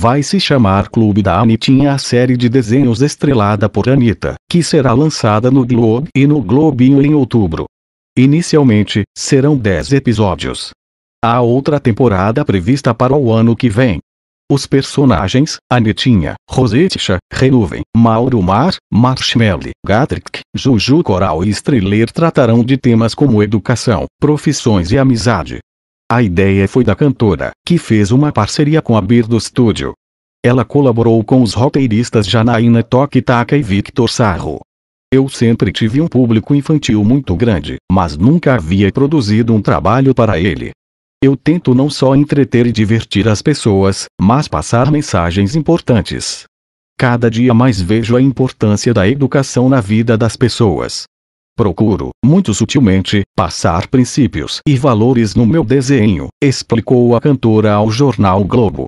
Vai se chamar Clube da Anitinha a série de desenhos estrelada por Anitta, que será lançada no Globo e no Globinho em outubro. Inicialmente, serão 10 episódios. Há outra temporada prevista para o ano que vem. Os personagens, Anitinha, Rosetcha, Renuvem, Mauro Mar, Marshmallow, Gatrick, Juju Coral e Streler tratarão de temas como educação, profissões e amizade, a ideia foi da cantora, que fez uma parceria com a Birdo Studio. Ela colaborou com os roteiristas Janaína Tokitaka e Victor Sarro. Eu sempre tive um público infantil muito grande, mas nunca havia produzido um trabalho para ele. Eu tento não só entreter e divertir as pessoas, mas passar mensagens importantes. Cada dia mais vejo a importância da educação na vida das pessoas. Procuro, muito sutilmente, passar princípios e valores no meu desenho, explicou a cantora ao jornal Globo.